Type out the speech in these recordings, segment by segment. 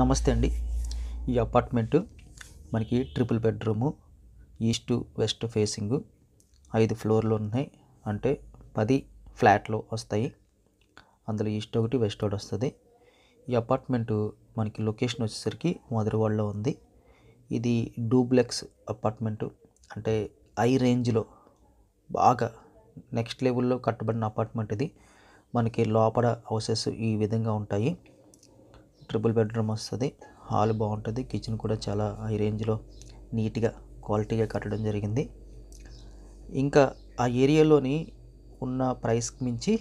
నమస్తే అండి ఈ అపార్ట్మెంటు మనకి triple bedroom east west facing ఐదు ఫ్లోర్లు ఉన్నాయి అంటే పది ఫ్లాట్లు వస్తాయి అందులో ఈస్ట్ ఒకటి వెస్ట్ ఒకటి వస్తుంది ఈ అపార్ట్మెంటు మనకి లొకేషన్ వచ్చేసరికి మధురవాడలో ఉంది ఇది డూప్లెక్స్ అపార్ట్మెంటు అంటే ఐ రేంజ్లో బాగా నెక్స్ట్ లెవెల్లో కట్టబడిన అపార్ట్మెంట్ ఇది మనకి లోపల హౌసెస్ ఈ విధంగా ఉంటాయి ట్రిపుల్ బెడ్రూమ్ వస్తుంది హాల్ బాగుంటుంది కిచెన్ కూడా చాలా హై రేంజ్లో నీట్గా క్వాలిటీగా కట్టడం జరిగింది ఇంకా ఆ ఏరియాలోని ఉన్న ప్రైస్కి మించి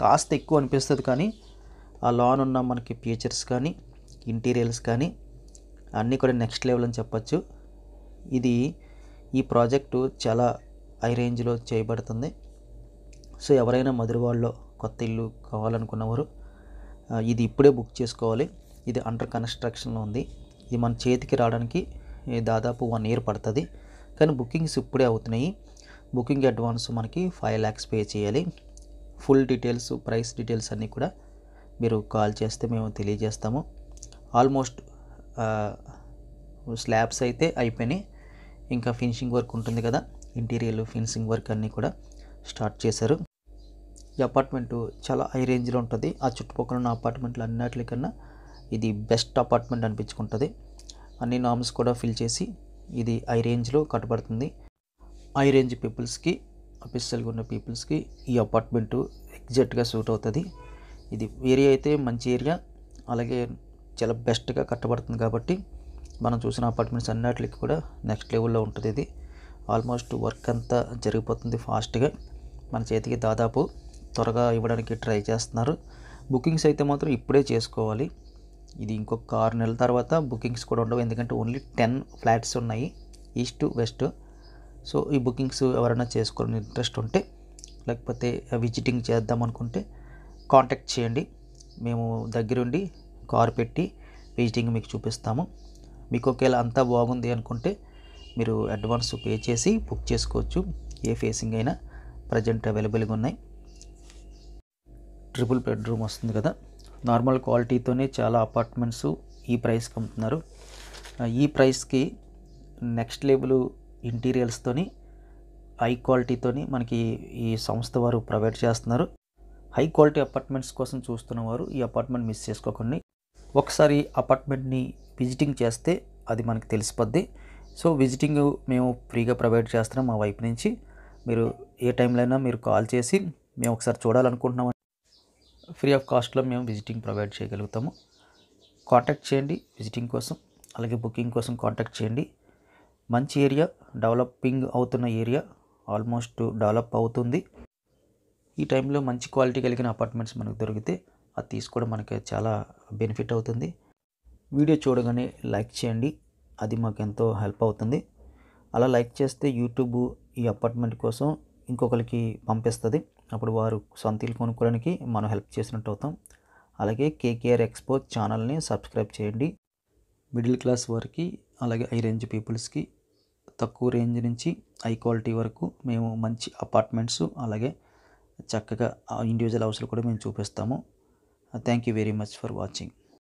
కాస్త ఎక్కువ అనిపిస్తుంది కానీ ఆ లోన్ ఉన్న మనకి ఫీచర్స్ కానీ ఇంటీరియర్స్ కానీ అన్నీ కూడా నెక్స్ట్ లెవెల్ అని చెప్పచ్చు ఇది ఈ ప్రాజెక్టు చాలా హై రేంజ్లో చేయబడుతుంది సో ఎవరైనా మధురవాళ్ళలో కొత్త ఇల్లు కావాలనుకున్నవారు ఇది ఇప్పుడే బుక్ చేసుకోవాలి ఇది అండర్ కన్స్ట్రక్షన్లో ఉంది ఇది మన చేతికి రావడానికి దాదాపు వన్ ఇయర్ పడుతుంది కానీ బుకింగ్స్ ఇప్పుడే అవుతున్నాయి బుకింగ్ అడ్వాన్స్ మనకి ఫైవ్ ల్యాక్స్ పే చేయాలి ఫుల్ డీటెయిల్స్ ప్రైస్ డీటెయిల్స్ అన్నీ కూడా మీరు కాల్ చేస్తే మేము తెలియజేస్తాము ఆల్మోస్ట్ స్లాబ్స్ అయితే అయిపోయినాయి ఇంకా ఫినిషింగ్ వర్క్ ఉంటుంది కదా ఇంటీరియర్ ఫినిషింగ్ వర్క్ అన్నీ కూడా స్టార్ట్ చేశారు ఈ అపార్ట్మెంట్ చాలా హై రేంజ్లో ఉంటుంది ఆ చుట్టుపక్కల ఉన్న అపార్ట్మెంట్లు అన్నిటికన్నా ఇది బెస్ట్ అపార్ట్మెంట్ అనిపించుకుంటుంది అన్ని నామ్స్ కూడా ఫిల్ చేసి ఇది ఐ రేంజ్లో కట్టబడుతుంది ఐ రేంజ్ పీపుల్స్కి అఫీషియల్గా ఉన్న పీపుల్స్కి ఈ అపార్ట్మెంటు ఎగ్జాక్ట్గా సూట్ అవుతుంది ఇది ఏరియా అయితే మంచి ఏరియా అలాగే చాలా బెస్ట్గా కట్టబడుతుంది కాబట్టి మనం చూసిన అపార్ట్మెంట్స్ అన్నిటికి కూడా నెక్స్ట్ లెవెల్లో ఉంటుంది ఇది ఆల్మోస్ట్ వర్క్ అంతా జరిగిపోతుంది ఫాస్ట్గా మన చేతికి దాదాపు త్వరగా ఇవ్వడానికి ట్రై చేస్తున్నారు బుకింగ్స్ అయితే మాత్రం ఇప్పుడే చేసుకోవాలి ఇది ఇంకొక ఆరు నెలల తర్వాత బుకింగ్స్ కూడా ఉండవు ఎందుకంటే ఓన్లీ టెన్ ఫ్లాట్స్ ఉన్నాయి ఈస్ట్ వెస్ట్ సో ఈ బుకింగ్స్ ఎవరైనా చేసుకోవాలని ఇంట్రెస్ట్ ఉంటే లేకపోతే విజిటింగ్ చేద్దాం అనుకుంటే కాంటాక్ట్ చేయండి మేము దగ్గరుండి కార్ పెట్టి విజిటింగ్ మీకు చూపిస్తాము మీకు ఒకవేళ అంతా బాగుంది అనుకుంటే మీరు అడ్వాన్స్ పే చేసి బుక్ చేసుకోవచ్చు ఏ ఫేసింగ్ అయినా ప్రజెంట్ అవైలబుల్గా ఉన్నాయి ట్రిపుల్ బెడ్రూమ్ వస్తుంది కదా నార్మల్ క్వాలిటీతోనే చాలా అపార్ట్మెంట్స్ ఈ ప్రైస్కి అమ్ముతున్నారు ఈ ప్రైస్కి నెక్స్ట్ లెవెల్ ఇంటీరియల్స్తోని హై క్వాలిటీతోని మనకి ఈ సంస్థ వారు ప్రొవైడ్ చేస్తున్నారు హై క్వాలిటీ అపార్ట్మెంట్స్ కోసం చూస్తున్న వారు ఈ అపార్ట్మెంట్ మిస్ చేసుకోకండి ఒకసారి అపార్ట్మెంట్ని విజిటింగ్ చేస్తే అది మనకు తెలిసిపోద్ది సో విజిటింగ్ మేము ఫ్రీగా ప్రొవైడ్ చేస్తున్నాం మా వైపు నుంచి మీరు ఏ టైంలో అయినా మీరు కాల్ చేసి మేము ఒకసారి చూడాలనుకుంటున్నాం ఫ్రీ ఆఫ్ కాస్ట్లో మేము విజిటింగ్ ప్రొవైడ్ చేయగలుగుతాము కాంటాక్ట్ చేయండి విజిటింగ్ కోసం అలాగే బుకింగ్ కోసం కాంటాక్ట్ చేయండి మంచి ఏరియా డెవలపింగ్ అవుతున్న ఏరియా ఆల్మోస్ట్ డెవలప్ అవుతుంది ఈ టైంలో మంచి క్వాలిటీ కలిగిన అపార్ట్మెంట్స్ మనకు దొరికితే అది తీసుకోవడం మనకి చాలా బెనిఫిట్ అవుతుంది వీడియో చూడగానే లైక్ చేయండి అది మాకు ఎంతో హెల్ప్ అవుతుంది అలా లైక్ చేస్తే యూట్యూబ్ ఈ అపార్ట్మెంట్ కోసం ఇంకొకరికి పంపిస్తుంది అప్పుడు వారు సొంత ఇల్లు కొనుక్కోవడానికి మనం హెల్ప్ చేసినట్టు అవుతాం అలాగే కేకేఆర్ ఎక్స్పో ఛానల్ని సబ్స్క్రైబ్ చేయండి మిడిల్ క్లాస్ వారికి అలాగే హై రేంజ్ పీపుల్స్కి తక్కువ రేంజ్ నుంచి హై క్వాలిటీ వరకు మేము మంచి అపార్ట్మెంట్స్ అలాగే చక్కగా ఇండివిజువల్ హౌస్లు కూడా మేము చూపిస్తాము thank you very much for watching